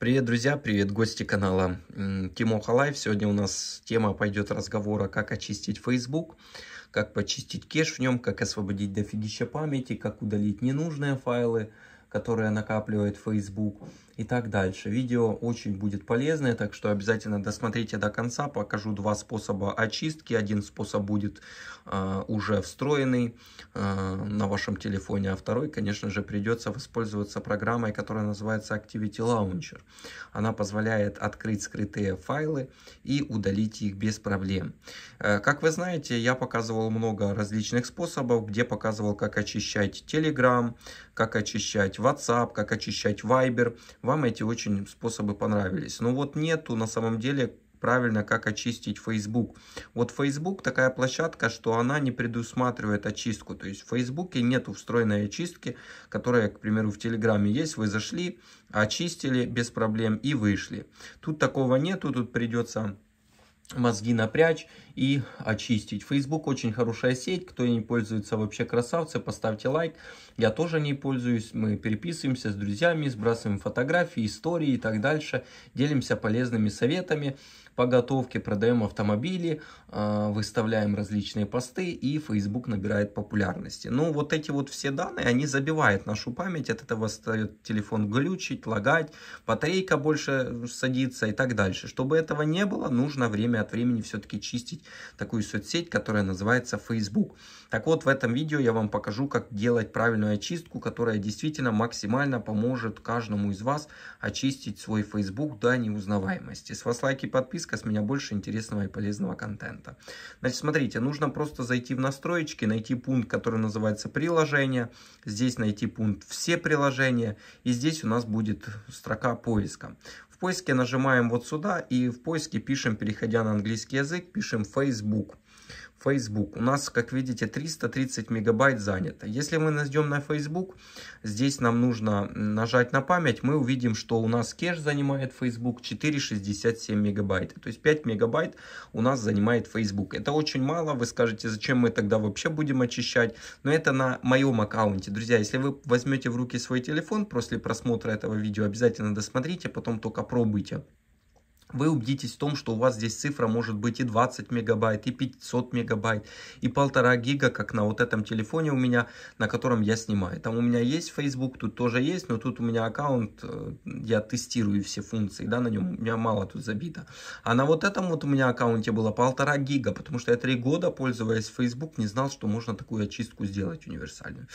Привет, друзья, привет, гости канала Тимоха Лайв. Сегодня у нас тема пойдет разговора, как очистить Facebook, как почистить кеш в нем, как освободить дофигища памяти, как удалить ненужные файлы, которые накапливает Facebook и так дальше. Видео очень будет полезное, так что обязательно досмотрите до конца. Покажу два способа очистки. Один способ будет э, уже встроенный э, на вашем телефоне, а второй, конечно же, придется воспользоваться программой, которая называется Activity Launcher. Она позволяет открыть скрытые файлы и удалить их без проблем. Э, как вы знаете, я показывал много различных способов, где показывал, как очищать Telegram, как очищать WhatsApp, как очищать Viber. Вам эти очень способы понравились. Но ну вот нету на самом деле правильно, как очистить Facebook. Вот Facebook такая площадка, что она не предусматривает очистку. То есть в Facebook нет встроенной очистки, которая, к примеру, в Телеграме есть. Вы зашли, очистили без проблем и вышли. Тут такого нету, тут придется мозги напрячь и очистить. Facebook очень хорошая сеть, кто не пользуется вообще красавцы, поставьте лайк. Я тоже не пользуюсь, мы переписываемся с друзьями, сбрасываем фотографии, истории и так дальше, делимся полезными советами по готовке, продаем автомобили, а, выставляем различные посты, и Facebook набирает популярности. Ну, вот эти вот все данные, они забивают нашу память, от этого стоит телефон глючить, лагать, батарейка больше садится и так дальше. Чтобы этого не было, нужно время от времени все-таки чистить такую соцсеть, которая называется Facebook. Так вот, в этом видео я вам покажу, как делать правильную очистку, которая действительно максимально поможет каждому из вас очистить свой Facebook до неузнаваемости. С вас лайки, подписки списка с меня больше интересного и полезного контента. Значит, смотрите, нужно просто зайти в настройки, найти пункт, который называется «Приложение», здесь найти пункт «Все приложения», и здесь у нас будет строка поиска. В поиске нажимаем вот сюда, и в поиске пишем, переходя на английский язык, пишем «Facebook». Facebook. У нас, как видите, 330 мегабайт занято. Если мы найдем на Facebook, здесь нам нужно нажать на память. Мы увидим, что у нас кэш занимает Facebook 4,67 мегабайт. То есть 5 мегабайт у нас занимает Facebook. Это очень мало. Вы скажете, зачем мы тогда вообще будем очищать? Но это на моем аккаунте. Друзья, если вы возьмете в руки свой телефон после просмотра этого видео, обязательно досмотрите, потом только пробуйте вы убедитесь в том, что у вас здесь цифра может быть и 20 мегабайт, и 500 мегабайт, и полтора гига, как на вот этом телефоне у меня, на котором я снимаю. Там у меня есть Facebook, тут тоже есть, но тут у меня аккаунт, э, я тестирую все функции, да, на нем у меня мало тут забито. А на вот этом вот у меня аккаунте было полтора гига, потому что я три года, пользуясь Facebook, не знал, что можно такую очистку сделать универсальную.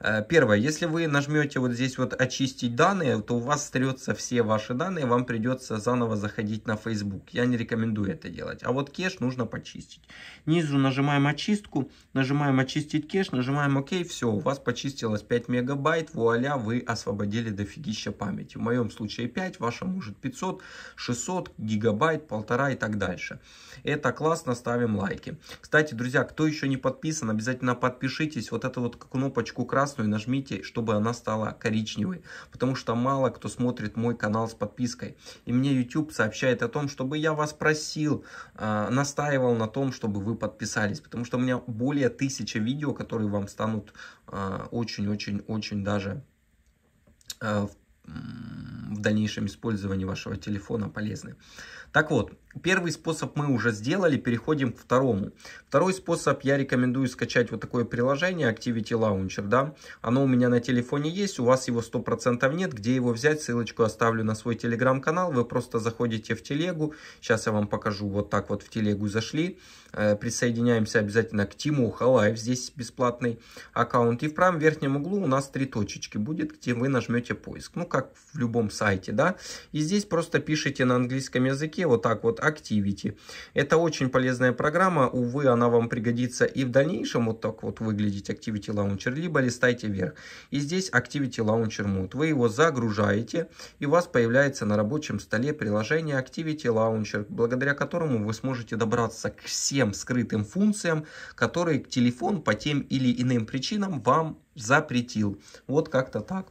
Э, первое, если вы нажмете вот здесь вот очистить данные, то у вас стрется все ваши данные, вам придется заново заходить переводить на Facebook. Я не рекомендую это делать. А вот кеш нужно почистить. Низу нажимаем очистку, нажимаем очистить кеш, нажимаем ОК, все, у вас почистилось 5 мегабайт, вуаля, вы освободили дофигища памяти. В моем случае 5, в может 500, 600, гигабайт, полтора и так дальше. Это классно, ставим лайки. Кстати, друзья, кто еще не подписан, обязательно подпишитесь. Вот эту вот кнопочку красную нажмите, чтобы она стала коричневой. Потому что мало кто смотрит мой канал с подпиской. И мне YouTube сообщает говорит о том, чтобы я вас просил, э, настаивал на том, чтобы вы подписались, потому что у меня более тысячи видео, которые вам станут а, очень-очень-очень э, даже э, дальнейшем использовании вашего телефона полезны. Так вот, первый способ мы уже сделали, переходим к второму. Второй способ я рекомендую скачать вот такое приложение Activity Launcher, да. Оно у меня на телефоне есть, у вас его 100% нет, где его взять, ссылочку оставлю на свой телеграм-канал, вы просто заходите в телегу, сейчас я вам покажу, вот так вот в телегу зашли, э, присоединяемся обязательно к Тиму Халаев, здесь бесплатный аккаунт, и в правом верхнем углу у нас три точечки будет, где вы нажмете поиск, ну как в любом сайте сайте, да, и здесь просто пишите на английском языке вот так вот Activity. Это очень полезная программа, увы, она вам пригодится и в дальнейшем, вот так вот выглядит Activity Launcher, либо листайте вверх. И здесь Activity Launcher Mood. Вы его загружаете, и у вас появляется на рабочем столе приложение Activity Launcher, благодаря которому вы сможете добраться к всем скрытым функциям, которые телефон по тем или иным причинам вам запретил. Вот как-то так.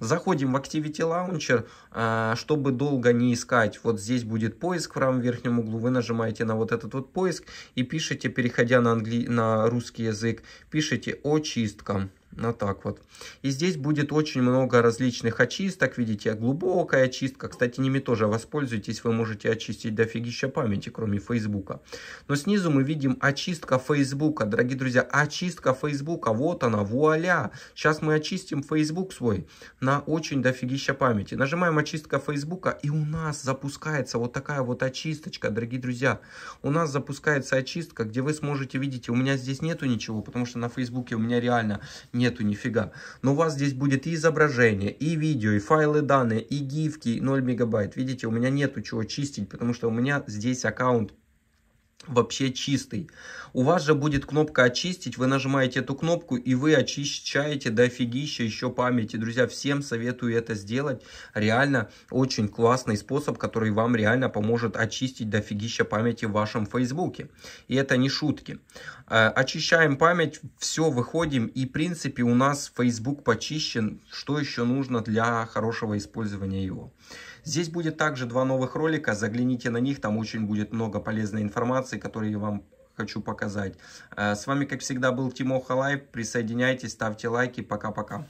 Заходим в Activity Launcher, а, чтобы долго не искать. Вот здесь будет поиск в правом верхнем углу. Вы нажимаете на вот этот вот поиск и пишите, переходя на, англи... на русский язык, пишите «Очистка». Вот так вот. И здесь будет очень много различных очисток. Видите, глубокая очистка. Кстати, ними тоже воспользуйтесь. Вы можете очистить дофигища памяти, кроме Фейсбука. Но снизу мы видим очистка Фейсбука. Дорогие друзья, очистка Фейсбука. Вот она, вуаля. Сейчас мы очистим Facebook свой на очень дофигища памяти. Нажимаем очистка Фейсбука и у нас запускается вот такая вот очисточка, дорогие друзья. У нас запускается очистка, где вы сможете, видите, у меня здесь нету ничего, потому что на Фейсбуке у меня реально нет нету нифига. Но у вас здесь будет и изображение, и видео, и файлы данные, и гифки 0 мегабайт. Видите, у меня нету чего чистить, потому что у меня здесь аккаунт вообще чистый. У вас же будет кнопка «Очистить», вы нажимаете эту кнопку и вы очищаете дофигища еще памяти. Друзья, всем советую это сделать. Реально очень классный способ, который вам реально поможет очистить дофигища памяти в вашем Фейсбуке. И это не шутки. Э, очищаем память, все, выходим и в принципе у нас Facebook почищен. Что еще нужно для хорошего использования его? Здесь будет также два новых ролика, загляните на них, там очень будет много полезной информации, которую я вам хочу показать. Э, с вами, как всегда, был Тимоха Лайв. Присоединяйтесь, ставьте лайки. Пока-пока.